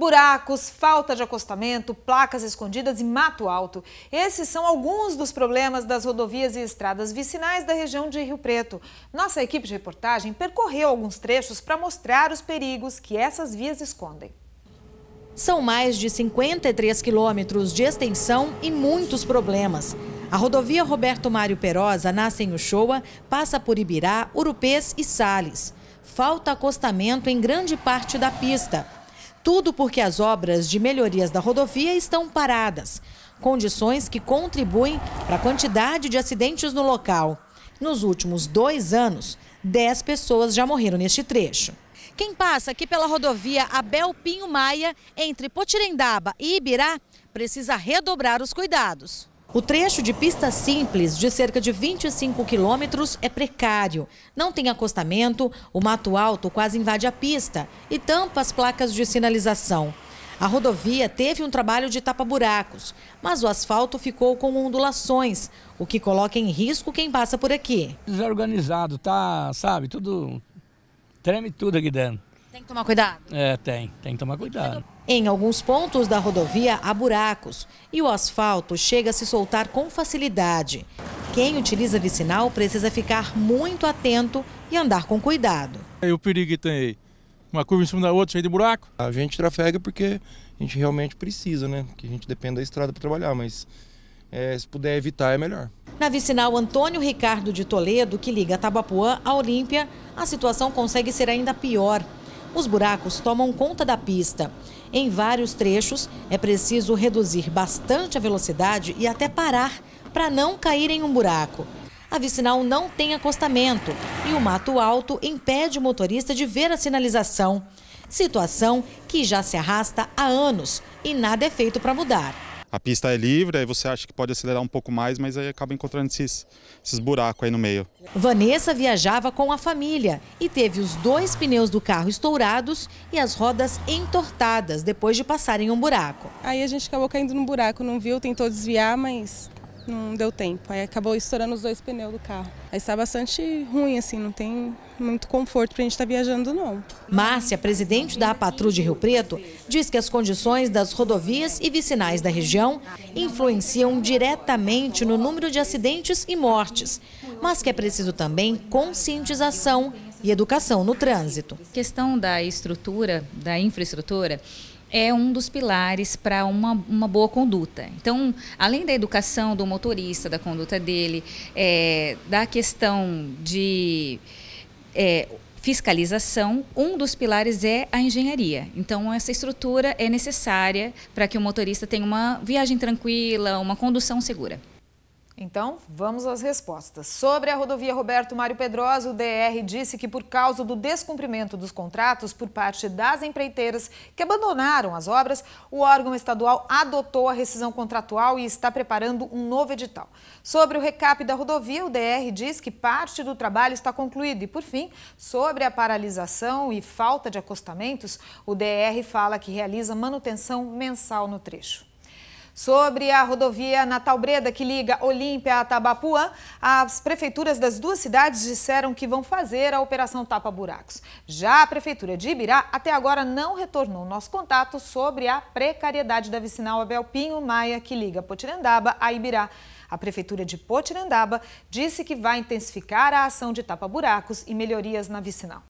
Buracos, falta de acostamento, placas escondidas e mato alto. Esses são alguns dos problemas das rodovias e estradas vicinais da região de Rio Preto. Nossa equipe de reportagem percorreu alguns trechos para mostrar os perigos que essas vias escondem. São mais de 53 quilômetros de extensão e muitos problemas. A rodovia Roberto Mário Perosa nasce em Uchoa, passa por Ibirá, Urupês e Sales. Falta acostamento em grande parte da pista. Tudo porque as obras de melhorias da rodovia estão paradas. Condições que contribuem para a quantidade de acidentes no local. Nos últimos dois anos, 10 pessoas já morreram neste trecho. Quem passa aqui pela rodovia Abel Pinho Maia, entre Potirendaba e Ibirá, precisa redobrar os cuidados. O trecho de pista simples, de cerca de 25 quilômetros, é precário. Não tem acostamento, o mato alto quase invade a pista e tampa as placas de sinalização. A rodovia teve um trabalho de tapa-buracos, mas o asfalto ficou com ondulações, o que coloca em risco quem passa por aqui. Desorganizado, tá, sabe, tudo. treme tudo aqui dentro. Tem que tomar cuidado? É, tem, tem que tomar cuidado. Em alguns pontos da rodovia há buracos e o asfalto chega a se soltar com facilidade. Quem utiliza vicinal precisa ficar muito atento e andar com cuidado. É, e o perigo que tem aí? Uma curva em cima da outra cheia de buraco? A gente trafega porque a gente realmente precisa, né? Que a gente depende da estrada para trabalhar, mas é, se puder evitar é melhor. Na vicinal Antônio Ricardo de Toledo, que liga Tabapuã à Olímpia, a situação consegue ser ainda pior os buracos tomam conta da pista. Em vários trechos, é preciso reduzir bastante a velocidade e até parar para não cair em um buraco. A vicinal não tem acostamento e o mato alto impede o motorista de ver a sinalização. Situação que já se arrasta há anos e nada é feito para mudar a pista é livre, aí você acha que pode acelerar um pouco mais, mas aí acaba encontrando esses, esses buracos aí no meio. Vanessa viajava com a família e teve os dois pneus do carro estourados e as rodas entortadas depois de passarem um buraco. Aí a gente acabou caindo no buraco, não viu, tentou desviar, mas não deu tempo. Aí acabou estourando os dois pneus do carro. Aí está bastante ruim, assim, não tem muito conforto para a gente estar tá viajando, não. Márcia, presidente da Apatru de Rio Preto, diz que as condições das rodovias e vicinais da região influenciam diretamente no número de acidentes e mortes, mas que é preciso também conscientização e educação no trânsito. A questão da estrutura, da infraestrutura, é um dos pilares para uma, uma boa conduta. Então, além da educação do motorista, da conduta dele, é, da questão de é, fiscalização, um dos pilares é a engenharia. Então, essa estrutura é necessária para que o motorista tenha uma viagem tranquila, uma condução segura. Então, vamos às respostas. Sobre a rodovia Roberto Mário Pedrosa, o DR disse que por causa do descumprimento dos contratos por parte das empreiteiras que abandonaram as obras, o órgão estadual adotou a rescisão contratual e está preparando um novo edital. Sobre o recap da rodovia, o DR diz que parte do trabalho está concluído. E, por fim, sobre a paralisação e falta de acostamentos, o DR fala que realiza manutenção mensal no trecho. Sobre a rodovia Natal Breda, que liga Olímpia a Tabapuã, as prefeituras das duas cidades disseram que vão fazer a operação Tapa Buracos. Já a prefeitura de Ibirá até agora não retornou nosso contato sobre a precariedade da vicinal Abel Pinho Maia, que liga Potirandaba a Ibirá. A Prefeitura de Potirandaba disse que vai intensificar a ação de tapa-buracos e melhorias na vicinal.